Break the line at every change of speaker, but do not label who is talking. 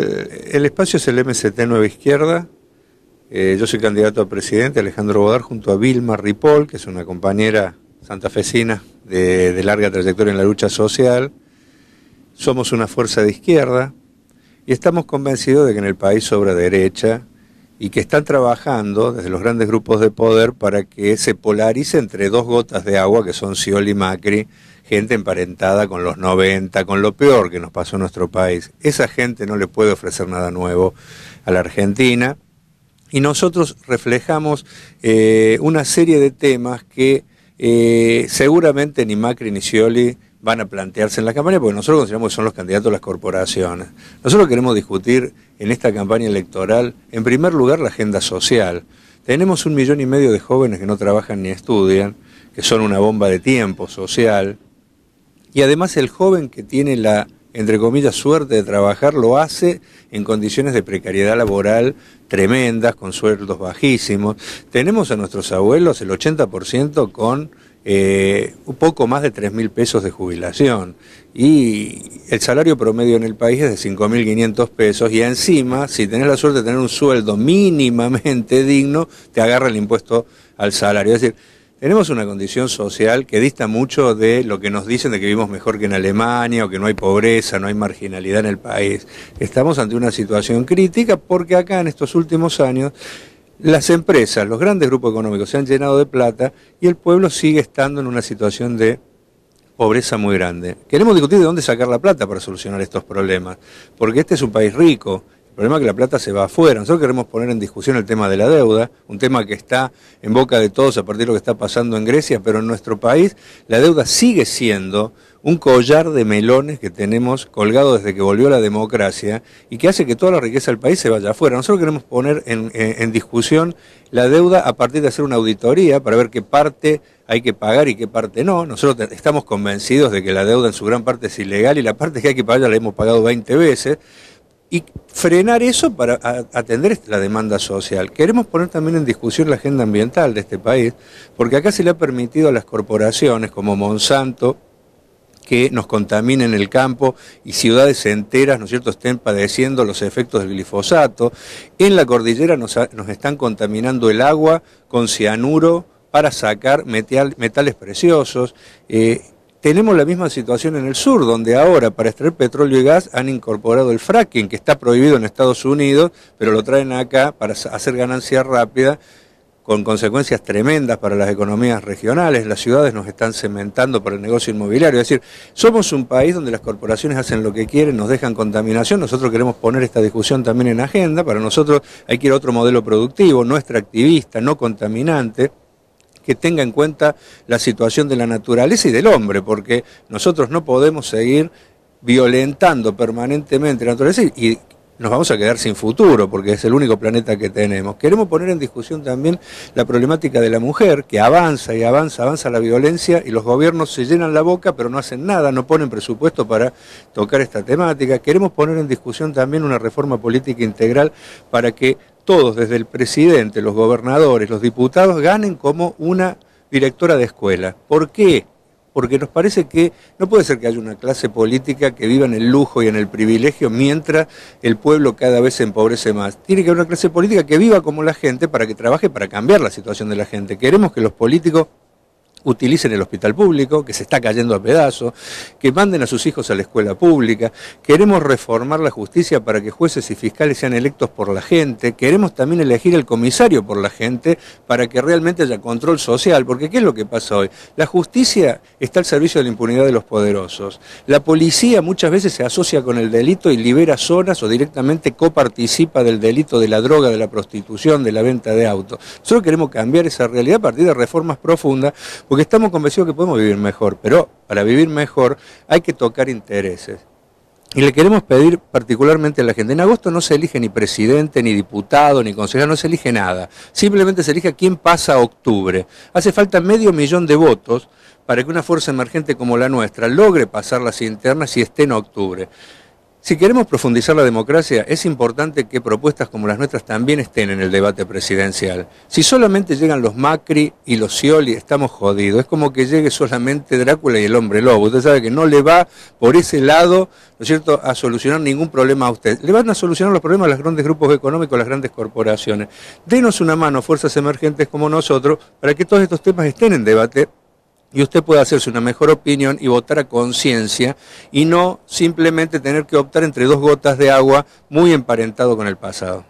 Eh, el espacio es el MCT Nueva Izquierda. Eh, yo soy candidato a presidente, Alejandro Bodar, junto a Vilma Ripoll, que es una compañera santafesina de, de larga trayectoria en la lucha social. Somos una fuerza de izquierda y estamos convencidos de que en el país sobra derecha y que están trabajando desde los grandes grupos de poder para que se polarice entre dos gotas de agua que son Scioli y Macri, gente emparentada con los 90, con lo peor que nos pasó en nuestro país. Esa gente no le puede ofrecer nada nuevo a la Argentina y nosotros reflejamos eh, una serie de temas que eh, seguramente ni Macri ni Scioli van a plantearse en la campaña, porque nosotros consideramos que son los candidatos las corporaciones. Nosotros queremos discutir en esta campaña electoral, en primer lugar, la agenda social. Tenemos un millón y medio de jóvenes que no trabajan ni estudian, que son una bomba de tiempo social, y además el joven que tiene la, entre comillas, suerte de trabajar, lo hace en condiciones de precariedad laboral tremendas, con sueldos bajísimos. Tenemos a nuestros abuelos el 80% con eh, un poco más de 3.000 mil pesos de jubilación. Y el salario promedio en el país es de 5.500 pesos y encima, si tenés la suerte de tener un sueldo mínimamente digno, te agarra el impuesto al salario. Es decir, tenemos una condición social que dista mucho de lo que nos dicen de que vivimos mejor que en Alemania o que no hay pobreza, no hay marginalidad en el país. Estamos ante una situación crítica porque acá en estos últimos años las empresas, los grandes grupos económicos se han llenado de plata y el pueblo sigue estando en una situación de pobreza muy grande. Queremos discutir de dónde sacar la plata para solucionar estos problemas, porque este es un país rico, el problema es que la plata se va afuera. Nosotros queremos poner en discusión el tema de la deuda, un tema que está en boca de todos a partir de lo que está pasando en Grecia, pero en nuestro país la deuda sigue siendo un collar de melones que tenemos colgado desde que volvió la democracia y que hace que toda la riqueza del país se vaya afuera. Nosotros queremos poner en, discusión la deuda a partir de hacer una auditoría para ver qué parte hay que pagar y qué parte no. Nosotros estamos convencidos de que la deuda en su gran parte es ilegal y la parte que hay que pagar la hemos pagado 20 veces y frenar eso para atender la demanda social. Queremos poner también en discusión la agenda ambiental de este país, porque acá se le ha permitido a las corporaciones como Monsanto, que nos contaminen el campo y ciudades enteras, ¿no es cierto?, estén padeciendo los efectos del glifosato. En la cordillera nos, están contaminando el agua con cianuro para sacar metales preciosos. Eh, tenemos la misma situación en el sur, donde ahora para extraer petróleo y gas han incorporado el fracking, que está prohibido en Estados Unidos, pero lo traen acá para hacer ganancia rápida con consecuencias tremendas para las economías regionales, las ciudades nos están cementando para el negocio inmobiliario, es decir, somos un país donde las corporaciones hacen lo que quieren, nos dejan contaminación, nosotros queremos poner esta discusión también en agenda, para nosotros hay que ir a otro modelo productivo, no extractivista, no contaminante que tenga en cuenta la situación de la naturaleza y del hombre, porque nosotros no podemos seguir violentando permanentemente la naturaleza y nos vamos a quedar sin futuro, porque es el único planeta que tenemos. Queremos poner en discusión también la problemática de la mujer, que avanza y avanza, avanza la violencia, y los gobiernos se llenan la boca, pero no hacen nada, no ponen presupuesto para tocar esta temática. Queremos poner en discusión también una reforma política integral para que todos, desde el presidente, los gobernadores, los diputados, ganen como una directora de escuela. ¿Por qué? porque nos parece que no puede ser que haya una clase política que viva en el lujo y en el privilegio mientras el pueblo cada vez se empobrece más. Tiene que haber una clase política que viva como la gente para que trabaje para cambiar la situación de la gente. Queremos que los políticos utilicen el hospital público, que se está cayendo a pedazos, que manden a sus hijos a la escuela pública, queremos reformar la justicia para que jueces y fiscales sean electos por la gente, queremos también elegir el comisario por la gente para que realmente haya control social, porque ¿qué es lo que pasa hoy? La justicia está al servicio de la impunidad de los poderosos, la policía muchas veces se asocia con el delito y libera zonas o directamente coparticipa del delito de la droga, de la prostitución, de la venta de autos. Solo queremos cambiar esa realidad a partir de reformas profundas, porque estamos convencidos que podemos vivir mejor, pero para vivir mejor hay que tocar intereses. Y le queremos pedir particularmente a la gente, en agosto no se elige ni presidente, ni diputado, ni consejero, no se elige nada. Simplemente se elige a quién pasa a octubre. Hace falta medio millón de votos para que una fuerza emergente como la nuestra logre pasar las internas y esté en octubre. Si queremos profundizar la democracia, es importante que propuestas como las nuestras también estén en el debate presidencial. Si solamente llegan los Macri y los Scioli, estamos jodidos. Es como que llegue solamente Drácula y el hombre lobo. Usted sabe que no le va por ese lado, ¿no es cierto?, a solucionar ningún problema a usted. Le van a solucionar los problemas a los grandes grupos económicos, a las grandes corporaciones. Denos una mano, fuerzas emergentes como nosotros, para que todos estos temas estén en debate y usted puede hacerse una mejor opinión y votar a conciencia y no simplemente tener que optar entre dos gotas de agua muy emparentado con el pasado.